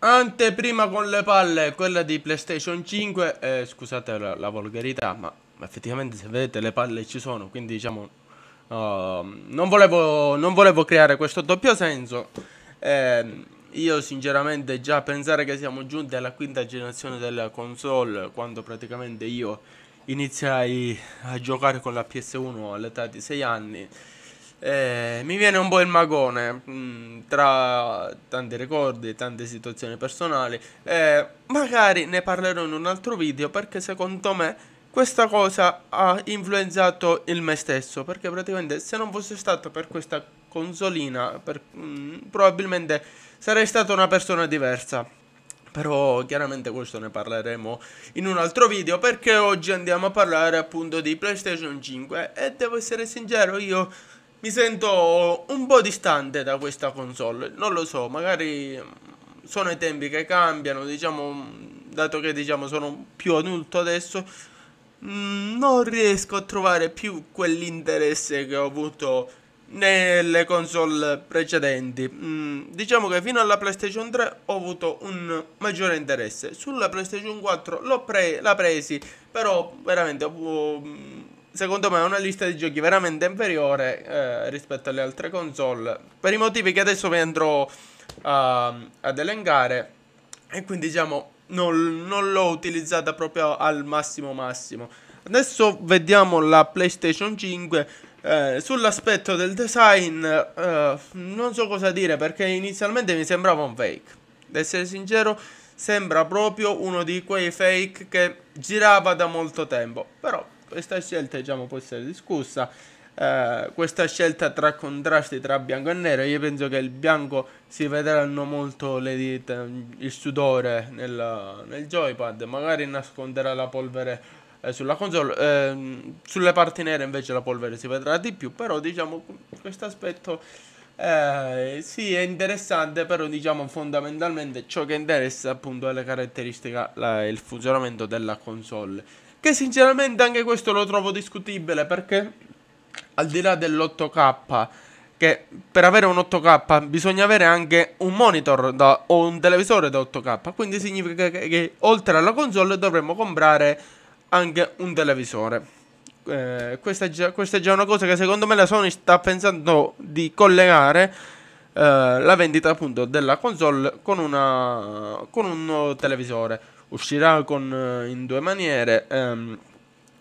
Anteprima con le palle, quella di PlayStation 5. Eh, scusate la, la volgarità, ma, ma effettivamente se vedete le palle ci sono, quindi diciamo... Uh, non, volevo, non, volevo, creare questo doppio senso. Eh, io sinceramente già pensare che siamo giunti alla quinta generazione della console, quando praticamente io iniziai a giocare con la PS1 all'età di 6 anni eh, mi viene un po' il magone mh, mm, tra tanti ricordi, tante situazioni personali. Eh, magari ne parlerò in un altro video perché secondo me questa cosa ha influenzato il me stesso. Perché praticamente se non fosse stato per questa consolina, per, mh, mm, probabilmente sarei stata una persona diversa. Però chiaramente questo ne parleremo in un altro video perché oggi andiamo a parlare appunto di PlayStation 5 e devo essere sincero io mi sento un po' distante da questa console. Non lo so, magari mm, sono i tempi che cambiano, diciamo, mm, dato che diciamo sono più adulto adesso, mm, non riesco a trovare più quell'interesse che ho avuto nelle console precedenti. diciamo che fino alla PlayStation 3 ho avuto un maggiore interesse. Sulla PlayStation 4 pre la presi, però veramente ho secondo me è una lista di giochi veramente inferiore eh, rispetto alle altre console, per i motivi che adesso vi andrò uh, ad elencare, e quindi diciamo non, non l'ho utilizzata proprio al massimo massimo. Adesso vediamo la PlayStation 5. Eh, sull'aspetto del design eh, non so cosa dire perché inizialmente mi sembrava un fake. Ad essere sincero, sembra proprio uno di quei fake che girava da molto tempo. Però questa scelta diciamo, può essere discussa. Eh, questa scelta tra contrasti tra bianco e nero, io penso che il bianco si vedranno molto le dita, il sudore nel, nel joypad, magari nasconderà la polvere eh, sulla console, eh, sulle parti nere invece la polvere si vedrà di più, però diciamo questo aspetto eh, sì, è interessante, però diciamo fondamentalmente ciò che interessa appunto è la caratteristica, la, il funzionamento della console. Che sinceramente anche questo lo trovo discutibile perché al di là dell'8K che per avere un 8K bisogna avere anche un monitor da, o un televisore da 8K. Quindi significa che, che oltre alla console dovremmo comprare anche un televisore eh, questa, è già, questa, è già, una cosa che secondo me la Sony sta pensando di collegare eh, la vendita appunto della console con, una, con un televisore. Uscirà con, eh, in due maniere. Ehm,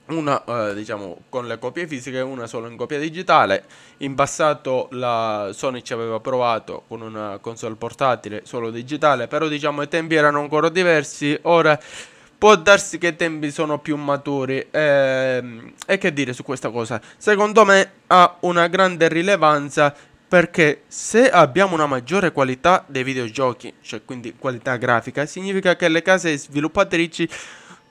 una eh, diciamo con le copie fisiche, una solo in copia digitale. In passato la Sony ci aveva provato con una console portatile solo digitale, però diciamo i tempi erano ancora diversi. Ora Può darsi che i tempi sono più maturi. Ehm, e che dire su questa cosa? Secondo me ha una grande rilevanza perché se abbiamo una maggiore qualità dei videogiochi, cioè quindi qualità grafica, significa che le case sviluppatrici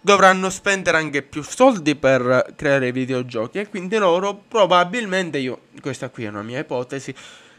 dovranno spendere anche più soldi per creare videogiochi e quindi loro probabilmente, io, questa qui è una mia ipotesi,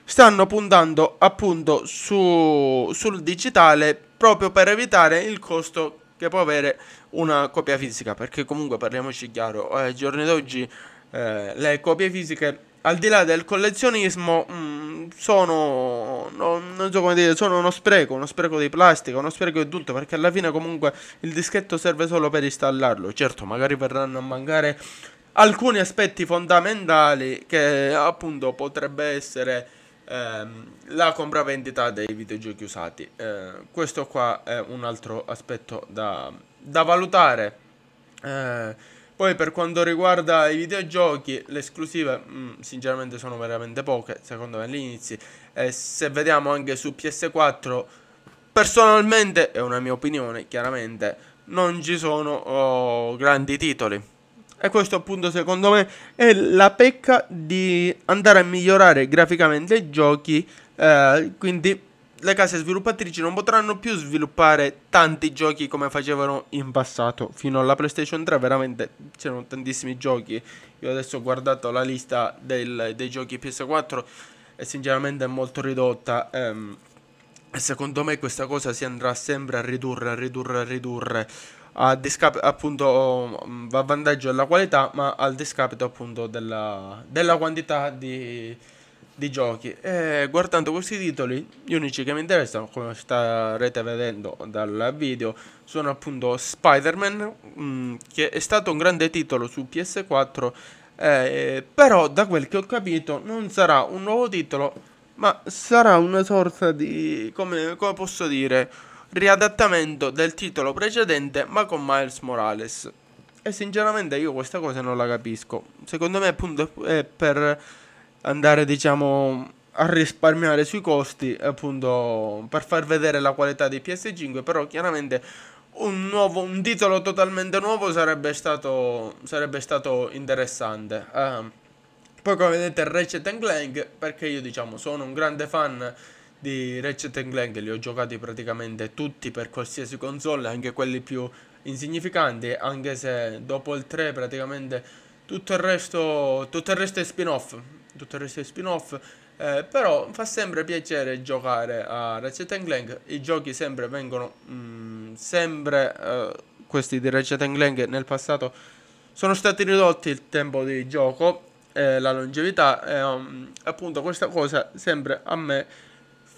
stanno puntando appunto su, sul digitale proprio per evitare il costo che può avere una copia fisica, perché comunque parliamoci chiaro, eh, ai giorni d'oggi eh, le copie fisiche, al di là del collezionismo, mh, mm, sono, no, non so come dire, sono uno spreco, uno spreco di plastica, uno spreco di tutto, perché alla fine comunque il dischetto serve solo per installarlo, certo magari verranno a mancare alcuni aspetti fondamentali che appunto potrebbe essere ehm, la compravendita dei videogiochi usati. Eh, questo qua è un altro aspetto da, da valutare. Eh, poi per quanto riguarda i videogiochi, le esclusive mh, mm, sinceramente sono veramente poche, secondo me all'inizio. Eh, se vediamo anche su PS4, personalmente, è una mia opinione chiaramente, non ci sono oh, grandi titoli. E questo appunto secondo me è la pecca di andare a migliorare graficamente i giochi, eh, quindi le case sviluppatrici non potranno più sviluppare tanti giochi come facevano in passato. Fino alla PlayStation 3 veramente c'erano tantissimi giochi. Io adesso ho guardato la lista del, dei giochi PS4 e sinceramente è molto ridotta. Ehm, secondo me questa cosa si andrà sempre a ridurre, a ridurre, a ridurre a discapito appunto mm, va a vantaggio della qualità ma al discapito appunto della, della quantità di, di, giochi e guardando questi titoli gli unici che mi interessano come starete vedendo dal video sono appunto Spider-Man mh, mm, che è stato un grande titolo su PS4 eh, però da quel che ho capito non sarà un nuovo titolo ma sarà una sorta di come, come posso dire riadattamento del titolo precedente ma con Miles Morales. E sinceramente io questa cosa non la capisco. Secondo me appunto è per andare diciamo a risparmiare sui costi appunto per far vedere la qualità di PS5 però chiaramente un, nuovo, un titolo totalmente nuovo sarebbe stato, sarebbe stato interessante. Uh, poi come vedete Ratchet Clank perché io diciamo sono un grande fan di Ratchet Clank li ho giocati praticamente tutti per qualsiasi console, anche quelli più insignificanti, anche se dopo il 3 praticamente tutto il resto, tutto il resto è spin-off, tutto il resto è spin-off, eh, però fa sempre piacere giocare a Ratchet Clank, i giochi sempre vengono, mh, mm, sempre eh, questi di Ratchet Clank nel passato sono stati ridotti il tempo di gioco, eh, la longevità, eh, mm, appunto questa cosa sempre a me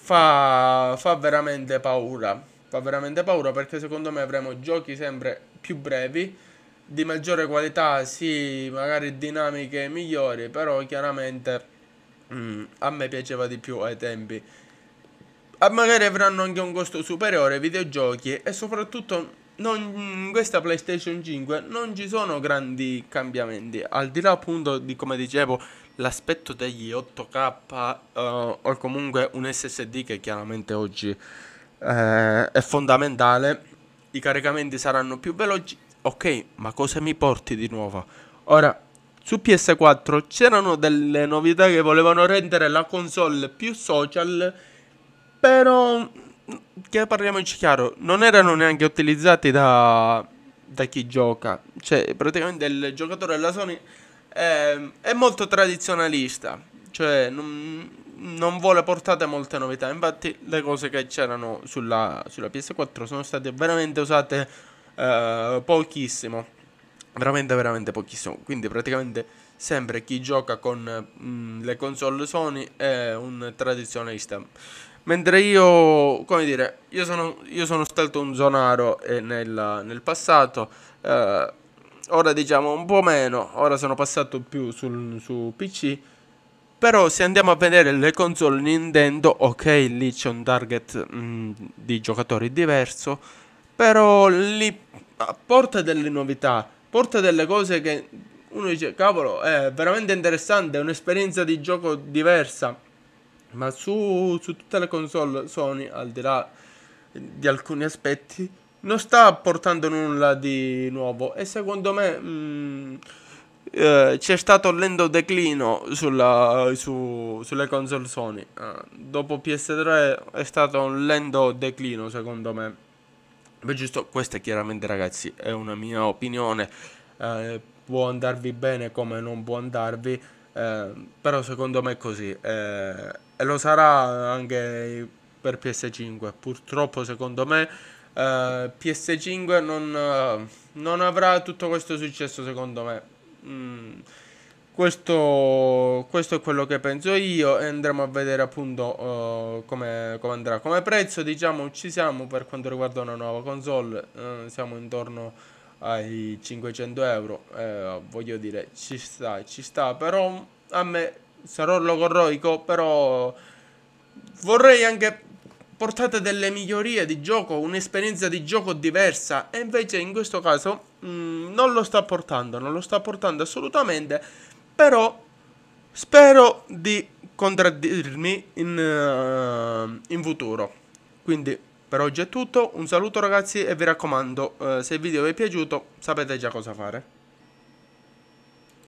fa, fa veramente paura. Fa veramente paura perché secondo me avremo giochi sempre più brevi, di maggiore qualità, sì, magari dinamiche migliori, però chiaramente mm, a me piaceva di più ai tempi. Ah, magari avranno anche un costo superiore ai videogiochi e soprattutto non, in mm, questa PlayStation 5 non ci sono grandi cambiamenti, al di là appunto di come dicevo l'aspetto degli 8K uh, eh, o comunque un SSD che chiaramente oggi uh, è fondamentale, i caricamenti saranno più veloci. Ok, ma cosa mi porti di nuovo? Ora, su PS4 c'erano delle novità che volevano rendere la console più social, però che parliamoci chiaro, non erano neanche utilizzati da, da chi gioca. Cioè, praticamente il giocatore della Sony è, ehm, è molto tradizionalista, cioè non, non, vuole portare molte novità. Infatti, le cose che c'erano sulla, sulla PS4 sono state veramente usate eh, pochissimo, veramente, veramente pochissimo. Quindi, praticamente, sempre chi gioca con mh, mm, le console Sony è un tradizionalista. Mentre io, come dire, io sono, io sono stato un zonaro eh, nel, nel passato. Eh, ora diciamo un po' meno, ora sono passato più sul, su PC. Però se andiamo a vedere le console Nintendo, ok, lì c'è un target mh, mm, di giocatori diverso, però lì porta delle novità, porta delle cose che uno dice, cavolo, è veramente interessante, è un'esperienza di gioco diversa. Ma su, su tutte le console Sony, al di là di alcuni aspetti, non sta portando nulla di nuovo e secondo me mh, mm, eh, c'è stato un lento declino sulla, su, sulle console Sony. Eh, dopo PS3 è stato un lento declino secondo me. Beh, giusto, questa chiaramente ragazzi è una mia opinione, eh, può andarvi bene come non può andarvi, eh, però secondo me è così eh, e lo sarà anche per PS5. Purtroppo secondo me eh, PS5 non, uh, non, avrà tutto questo successo secondo me. Mm. Questo, questo, è quello che penso io e andremo a vedere appunto uh, come, come, andrà. Come prezzo diciamo ci siamo per quanto riguarda una nuova console, uh, siamo intorno ai 500 euro, uh, voglio dire ci sta, ci sta, però a me sarò logorroico, però vorrei anche portate delle migliorie di gioco, un'esperienza di gioco diversa e invece in questo caso mh, mm, non lo sta portando, non lo sta portando assolutamente, però spero di contraddirmi in, uh, in futuro. Quindi per oggi è tutto, un saluto ragazzi e vi raccomando, uh, se il video vi è piaciuto sapete già cosa fare.